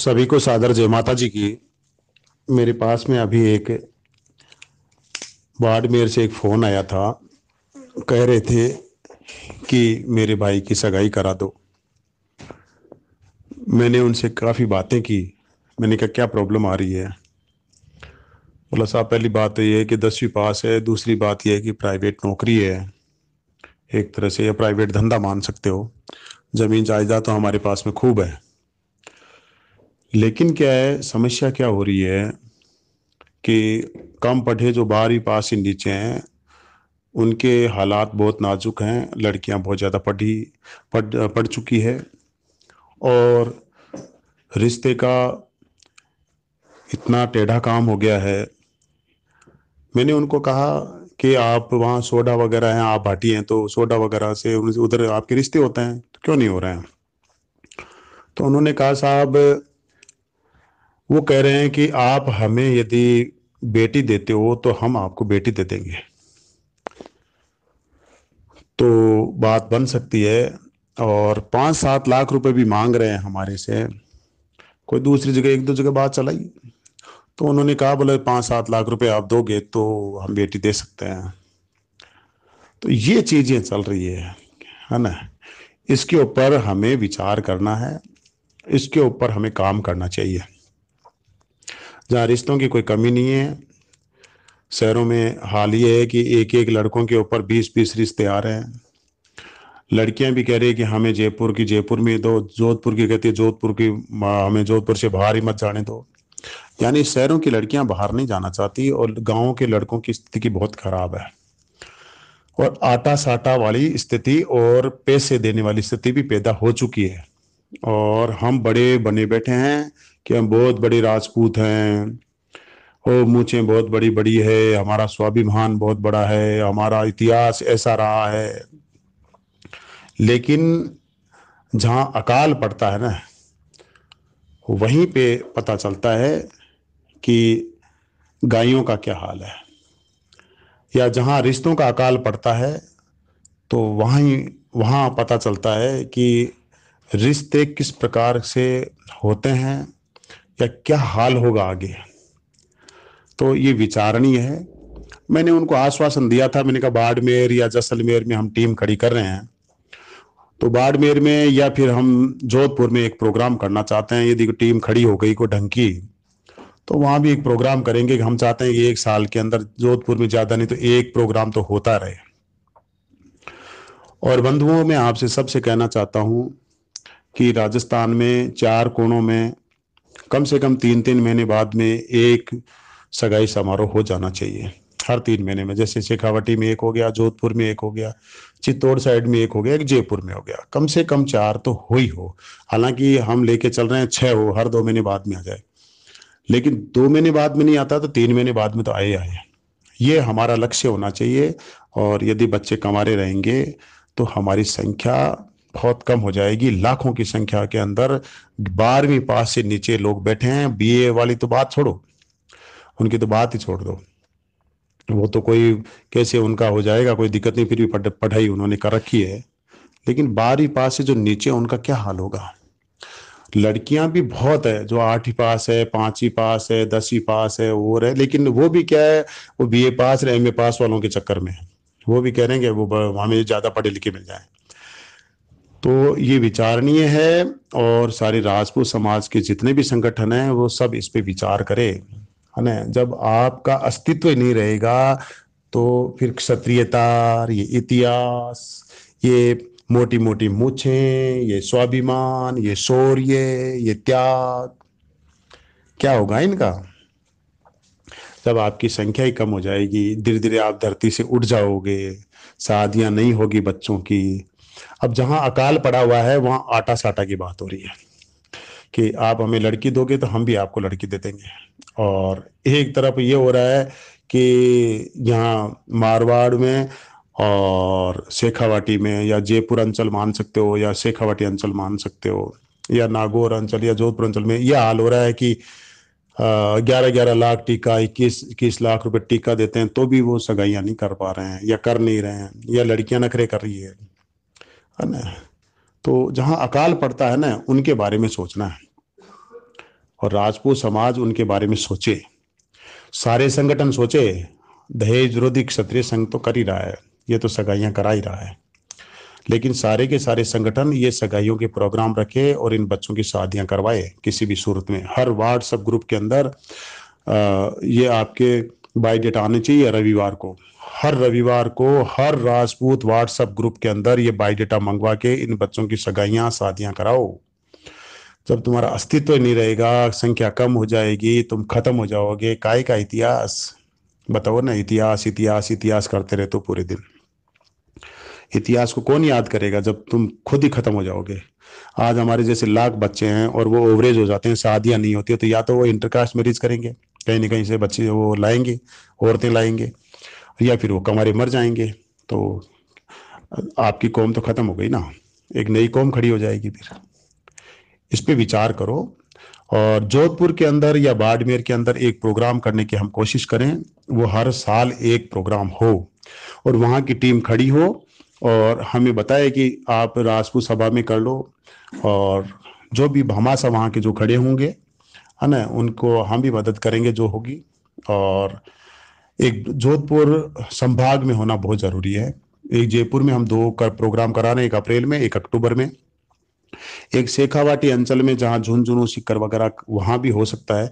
सभी को सादर जय माता जी की मेरे पास में अभी एक बाड़मेर से एक फ़ोन आया था कह रहे थे कि मेरे भाई की सगाई करा दो मैंने उनसे काफ़ी बातें की मैंने कहा क्या प्रॉब्लम आ रही है बोला साहब पहली बात तो ये है कि दसवीं पास है दूसरी बात यह है कि प्राइवेट नौकरी है एक तरह से यह प्राइवेट धंधा मान सकते हो ज़मीन जायदाद तो हमारे पास में खूब है लेकिन क्या है समस्या क्या हो रही है कि कम पढ़े जो बाहरी पास ही नीचे हैं उनके हालात बहुत नाजुक हैं लड़कियां बहुत ज़्यादा पढ़ी पढ़ पढ़ चुकी है और रिश्ते का इतना टेढ़ा काम हो गया है मैंने उनको कहा कि आप वहाँ सोडा वगैरह हैं आप भाटी हैं तो सोडा वगैरह से उधर आपके रिश्ते होते हैं तो क्यों नहीं हो रहे हैं तो उन्होंने कहा साहब वो कह रहे हैं कि आप हमें यदि बेटी देते हो तो हम आपको बेटी दे देंगे तो बात बन सकती है और पाँच सात लाख रुपए भी मांग रहे हैं हमारे से कोई दूसरी जगह एक दो जगह बात चलाई तो उन्होंने कहा बोले पाँच सात लाख रुपए आप दोगे तो हम बेटी दे सकते हैं तो ये चीज़ें चल रही है है ना इसके ऊपर हमें विचार करना है इसके ऊपर हमें काम करना चाहिए जहाँ रिश्तों की कोई कमी नहीं है शहरों में हाल ये है कि एक एक लड़कों के ऊपर बीस बीस रिश्ते आ रहे हैं लड़कियां भी कह रही है कि हमें जयपुर की जयपुर में दो जोधपुर की कहती है जोधपुर की हमें जोधपुर से बाहर ही मत जाने दो यानी शहरों की लड़कियां बाहर नहीं जाना चाहती और गाँव के लड़कों की स्थिति बहुत खराब है और आटा साटा वाली स्थिति और पैसे देने वाली स्थिति भी पैदा हो चुकी है और हम बड़े बने बैठे हैं कि हम बहुत बड़े राजपूत हैं ओ मूछें बहुत बड़ी बड़ी है हमारा स्वाभिमान बहुत बड़ा है हमारा इतिहास ऐसा रहा है लेकिन जहाँ अकाल पड़ता है ना वहीं पे पता चलता है कि गायों का क्या हाल है या जहाँ रिश्तों का अकाल पड़ता है तो वहीं वहाँ पता चलता है कि रिश्ते किस प्रकार से होते हैं या क्या हाल होगा आगे तो ये विचारणीय है मैंने उनको आश्वासन दिया था मैंने कहा बाड़मेर या जैसलमेर में हम टीम खड़ी कर रहे हैं तो बाड़मेर में या फिर हम जोधपुर में एक प्रोग्राम करना चाहते हैं यदि टीम खड़ी हो गई को ढंकी तो वहां भी एक प्रोग्राम करेंगे कि हम चाहते हैं कि एक साल के अंदर जोधपुर में ज़्यादा नहीं तो एक प्रोग्राम तो होता रहे और बंधुओं में आपसे सबसे कहना चाहता हूं कि राजस्थान में चार कोणों में कम से कम तीन तीन महीने बाद में एक सगाई समारोह हो जाना चाहिए हर तीन महीने में जैसे शेखावटी में एक हो गया जोधपुर में एक हो गया चित्तौड़ साइड में एक हो गया एक जयपुर में हो गया कम से कम चार तो हो ही हो हालांकि हम लेके चल रहे हैं छह हो हर दो महीने बाद में आ जाए लेकिन दो महीने बाद में नहीं आता तो तीन महीने बाद में तो आए आए ये हमारा लक्ष्य होना चाहिए और यदि बच्चे कमारे रहेंगे तो हमारी संख्या बहुत कम हो जाएगी लाखों की संख्या के अंदर बारहवीं पास से नीचे लोग बैठे हैं बीए वाली तो बात छोड़ो उनकी तो बात ही छोड़ दो वो तो कोई कैसे उनका हो जाएगा कोई दिक्कत नहीं फिर भी पढ़ाई उन्होंने कर रखी है लेकिन बारहवीं पास से जो नीचे उनका क्या हाल होगा लड़कियां भी बहुत है जो आठवीं पास है पांचवी पास है दसवीं पास है और है लेकिन वो भी क्या है वो बीए पास रहे एम पास वालों के चक्कर में है वो भी कह रहे हैं कि वो हमें ज़्यादा पढ़े लिखे मिल जाए तो ये विचारणीय है और सारे राजपूत समाज के जितने भी संगठन हैं वो सब इस पे विचार करें है ना जब आपका अस्तित्व नहीं रहेगा तो फिर क्षत्रियता ये इतिहास ये मोटी मोटी मूछे ये स्वाभिमान ये शौर्य ये त्याग क्या होगा इनका जब आपकी संख्या ही कम हो जाएगी धीरे धीरे आप धरती से उठ जाओगे शादियां नहीं होगी बच्चों की अब जहां अकाल पड़ा हुआ है वहां आटा साटा की बात हो रही है कि आप हमें लड़की दोगे तो हम भी आपको लड़की दे देंगे और एक तरफ ये हो रहा है कि यहाँ मारवाड़ में और शेखावाटी में या जयपुर अंचल मान सकते हो या शेखावाटी अंचल मान सकते हो या नागौर अंचल या जोधपुर अंचल में यह हाल हो रहा है कि ग्यारह ग्यारह लाख टीका इक्कीस इक्कीस लाख रुपए टीका देते हैं तो भी वो सगाइयाँ नहीं कर पा रहे हैं या कर नहीं रहे हैं या लड़कियां नखरे कर रही है है ना तो जहां अकाल पड़ता है ना उनके बारे में सोचना है और राजपूत समाज उनके बारे में सोचे सारे संगठन सोचे दहेज विरोधी क्षत्रिय संघ तो कर ही रहा है ये तो सगाइयाँ करा ही रहा है लेकिन सारे के सारे संगठन ये सगाइयों के प्रोग्राम रखे और इन बच्चों की शादियां करवाए किसी भी सूरत में हर व्हाट्सएप ग्रुप के अंदर आ, ये आपके बायोडेटा आना आने चाहिए रविवार को हर रविवार को हर राजपूत व्हाट्सएप ग्रुप के अंदर ये बायोडेटा मंगवा के इन बच्चों की सगाइयाँ शादियाँ कराओ जब तुम्हारा अस्तित्व नहीं रहेगा संख्या कम हो जाएगी तुम खत्म हो जाओगे काय का इतिहास बताओ ना इतिहास इतिहास इतिहास करते रहते हो तो पूरे दिन इतिहास को कौन याद करेगा जब तुम खुद ही खत्म हो जाओगे आज हमारे जैसे लाख बच्चे हैं और वो ओवरेज हो जाते हैं शादियां नहीं होती है, तो या तो वो इंटरकास्ट मैरिज करेंगे कहीं ना कहीं से बच्चे वो लाएंगे औरतें लाएंगे या फिर वो कमारे मर जाएंगे तो आपकी कौम तो ख़त्म हो गई ना एक नई कौम खड़ी हो जाएगी फिर इस पर विचार करो और जोधपुर के अंदर या बाड़मेर के अंदर एक प्रोग्राम करने की हम कोशिश करें वो हर साल एक प्रोग्राम हो और वहाँ की टीम खड़ी हो और हमें बताए कि आप राजपूत सभा में कर लो और जो भी हमासा वहाँ के जो खड़े होंगे है ना उनको हम भी मदद करेंगे जो होगी और एक जोधपुर संभाग में होना बहुत ज़रूरी है एक जयपुर में हम दो कर प्रोग्राम करा रहे हैं एक अप्रैल में एक अक्टूबर में एक शेखावाटी अंचल में जहाँ झुंझुनू सिक्कर वगैरह वहाँ भी हो सकता है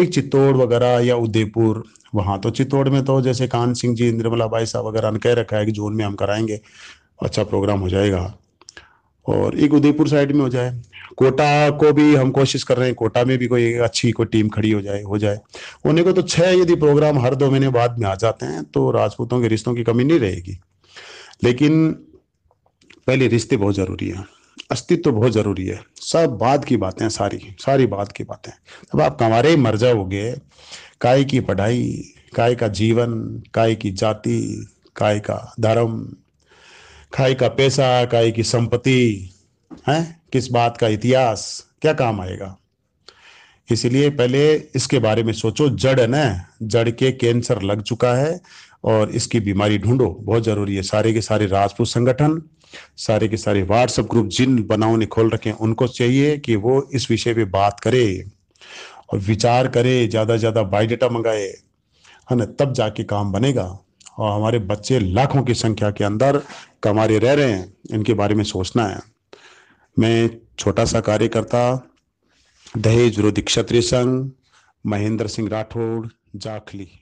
एक चित्तौड़ वगैरह या उदयपुर वहाँ तो चित्तौड़ में तो जैसे कान सिंह जी इंद्रमला बाई साहब वगैरह ने कह रखा है कि जून में हम कराएंगे अच्छा प्रोग्राम हो जाएगा और एक उदयपुर साइड में हो जाए कोटा को भी हम कोशिश कर रहे हैं कोटा में भी कोई अच्छी कोई टीम खड़ी हो जाए हो जाए होने को तो छह यदि प्रोग्राम हर दो महीने बाद में आ जाते हैं तो राजपूतों के रिश्तों की कमी नहीं रहेगी लेकिन पहले रिश्ते बहुत ज़रूरी है अस्तित्व तो बहुत ज़रूरी है सब बात की बातें सारी सारी बात की बातें अब आप हमारे ही मर जाओगे काय की पढ़ाई काय का जीवन काय की जाति काय का धर्म खाई का पैसा खाई की संपत्ति है किस बात का इतिहास क्या काम आएगा इसलिए पहले इसके बारे में सोचो जड़ है ना जड़ के कैंसर लग चुका है और इसकी बीमारी ढूंढो बहुत जरूरी है सारे के सारे राजपूत संगठन सारे के सारे व्हाट्सएप ग्रुप जिन बनाओ ने खोल रखे उनको चाहिए कि वो इस विषय पे बात करे और विचार करे ज्यादा ज्यादा बायोडेटा मंगाए है ना तब जाके काम बनेगा और हमारे बच्चे लाखों की संख्या के अंदर कमारे रह रहे हैं इनके बारे में सोचना है मैं छोटा सा कार्यकर्ता दहेज विरोधी क्षत्रिय संघ महेंद्र सिंह राठौड़ जाखली